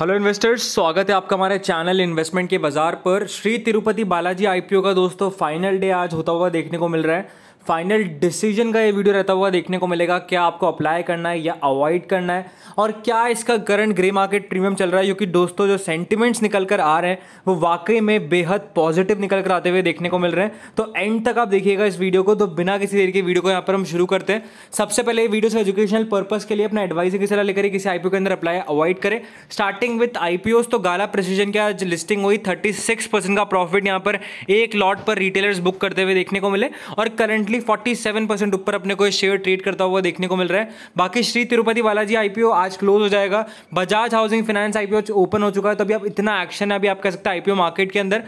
hello investors स्वागत है आपका हमारे चैनल इन्वेस्टमेंट के बाजार पर श्री तिरुपति बालाजी आईपीओ का दोस्तों फाइनल डे आज होता हुआ देखने को मिल रहा है फाइनल डिसीजन का ये वीडियो रहता हुआ देखने को मिलेगा क्या आपको अप्लाई करना है या अवॉइड करना है और क्या इसका करंट ग्रे मार्केट प्रीमियम चल रहा है क्योंकि दोस्तों जो सेंटिमेंट्स निकल कर आ रहे हैं वो वाकई में बेहद पॉजिटिव निकल कर आते हुए देखने को मिल रहे हैं तो एंड तक आप देखिएगा इस वीडियो को तो बिना किसी देर के वीडियो को यहाँ पर हम शुरू करते हैं सबसे पहले ये वीडियो से एजुकेशनल पर्पज़ के लिए अपना एडवाइस की सलाह लेकर किसी आईपीओ के अंदर अप्लाई अवॉइड करें स्टार्टिंग विथ आईपीओस तो गाला प्रसिजन की आज लिस्टिंग हुई थर्टी का प्रॉफिट यहाँ पर एक लॉट पर रिटेलर्स बुक करते हुए देखने को मिले और करंटली अप्रोक्सीमेटली 47 परसेंट ऊपर अपने को शेयर ट्रेड करता हुआ देखने को मिल रहा है बाकी श्री तिरुपति बालाजी आईपीओ आज क्लोज हो जाएगा Bajaj housing finance IPO open हो चुका है तो अभी आप इतना एक्शन है अभी आप कह सकते हैं आईपीओ मार्केट के अंदर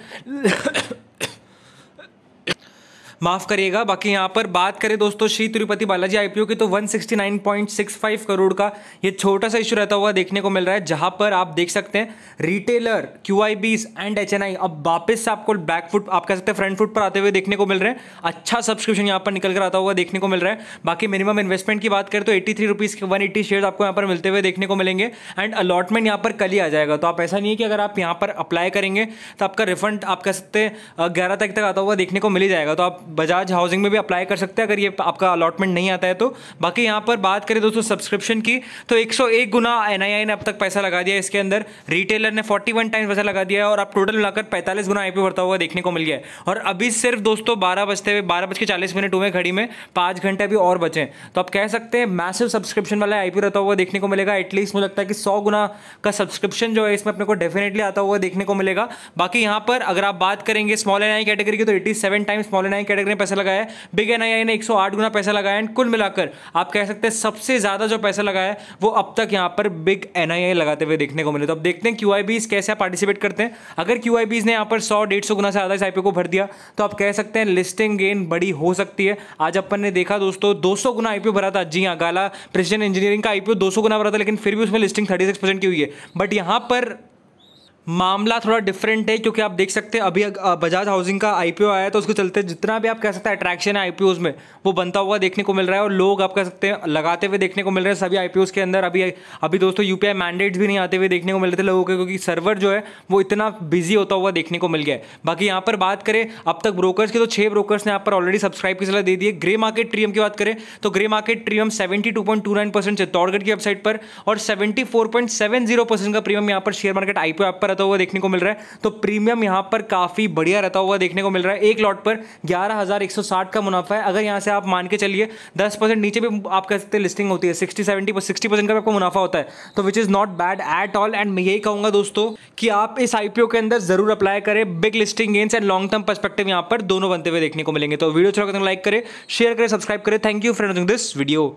माफ़ करिएगा बाकी यहाँ पर बात करें दोस्तों श्री तिरुपति बालाजी आईपीओ की तो 169.65 करोड़ का ये छोटा सा इशू रहता हुआ देखने को मिल रहा है जहाँ पर आप देख सकते हैं रिटेलर क्यू एंड एच अब वापस से आपको बैक फुट आप कह सकते हैं फ्रंट फुट पर आते हुए देखने को मिल रहे हैं अच्छा सब्सक्रिप्शन यहाँ पर निकल कर आता हुआ देखने को मिल रहा है बाकी मिनिमम इन्वेस्टमेंट की बात करें तो एट्टी थ्री रुपीज़ के वन एट्टी शेयर आपको यहाँ पर मिलते हुए देखने को मिलेंगे एंड अलॉटमेंट यहाँ पर कल ही आ जाएगा तो आप ऐसा नहीं है कि अगर आप यहाँ पर अप्लाई करेंगे तो आपका रिफंड आप कह सकते हैं ग्यारह तक तक आता हुआ देखने को मिल ही जाएगा तो आप बजाज हाउसिंग में भी अप्लाई कर सकते हैं अगर ये आपका अलॉटमेंट नहीं आता है तो बाकी यहाँ पर बात करें दोस्तों सब्सक्रिप्शन की तो 101 गुना एन ने अब तक पैसा लगा दिया इसके अंदर रिटेलर ने 41 टाइम्स पैसा लगा दिया है और अब टोटल मिलाकर 45 गुना आई बढ़ता हुआ देखने को मिल गया है और अभी सिर्फ दोस्तों बारह बजते हुए बारह बज के चालीस मिनट हुए घड़ी में पाँच घंटे अभी और बचे तो आप कह सकते हैं मैसिव सब्सक्रिप्शन वाला आई रहता हुआ देखने को मिलेगा एटलीस्ट मुझे लगता है कि सौ गुना का सब्सक्रिप्शन जो है इसमें अपने को डेफिनेटली आता हुआ देखने को मिलेगा बाकी यहाँ पर अगर आप बात करेंगे स्मॉल एन आई कैटेगरी की तो eighty times small N I category में पैसा लगाया है बिग एन ने एक गुना पैसा लगाया एंड कुल मिलाकर आप कह सकते हैं सबसे ज़्यादा जो पैसा लगाया है वो अब तक यहाँ पर बिग एन लगाते हुए देखने को मिले तो अब देखते हैं क्यू कैसे पार्टिसिपेट करते हैं अगर क्यू ने यहाँ पर सौ डेढ़ गुना से ज़्यादा इस आईपीओ को भर दिया तो आप कह सकते हैं लिस्टिंग गेन बड़ी हो सकती है आज अपन ने देखा दोस्तों 200 गुना आईपीओ भरा था जी हाँ गाला प्रेसिडेंट इंजीनियरिंग का आईपीओ 200 गुना भरा था लेकिन फिर भी उसमें लिस्टिंग 36 परसेंट की हुई है बट यहाँ पर मामला थोड़ा डिफरेंट है क्योंकि आप देख सकते हैं अभी बजाज हाउसिंग का आईपीओ आया तो उसको चलते जितना भी आप कह सकते हैं अट्रैक्शन है आई में वो बनता हुआ देखने को मिल रहा है और लोग आप कह सकते हैं लगाते हुए देखने को मिल रहे हैं सभी आई के अंदर अभी अभी दोस्तों यूपीआई मैंडेट्स भी नहीं आते हुए देखने को मिल रहे थे लोगों के क्योंकि सर्वर जो है वो इतना बिजी होता हुआ देखने को मिल गया बाकी यहाँ पर बात करें अब तक ब्रोकर्स की तो छः ब्रोकर्स ने यहाँ पर ऑलरेडी सब्सक्राइब की सलाह दे दी है ग्रे मार्केट ट्रीएम की बात करें तो ग्रे मार्केट ट्रीएम seventy two point two nine percent की वेबसाइट पर और seventy four point seven zero percent का प्रीमियम यहाँ पर शेयर मार्केट आईपीओ ऐप पर रहता हुआ देखने को मिल रहा है तो प्रीमियम यहाँ पर काफ़ी बढ़िया रहता हुआ देखने को मिल रहा है एक लॉट पर ग्यारह का मुनाफा है अगर यहाँ से आप मान के चलिए दस नीचे भी आप कह सकते लिस्टिंग होती है सिक्सटी सेवेंटी सिक्सटी परसेंट का भी आपको मुनाफा होता है तो which is not bad at all and मैं यही कहूंगा दोस्तों कि आप इस आईपीओ के अंदर जरूर अप्लाई करें big listing gains and long term perspective यहाँ पर दोनों बनते हुए देखने को मिलेंगे तो वीडियो चलो लाइक तो करें शेयर करें सब्सक्राइब करें thank you for this video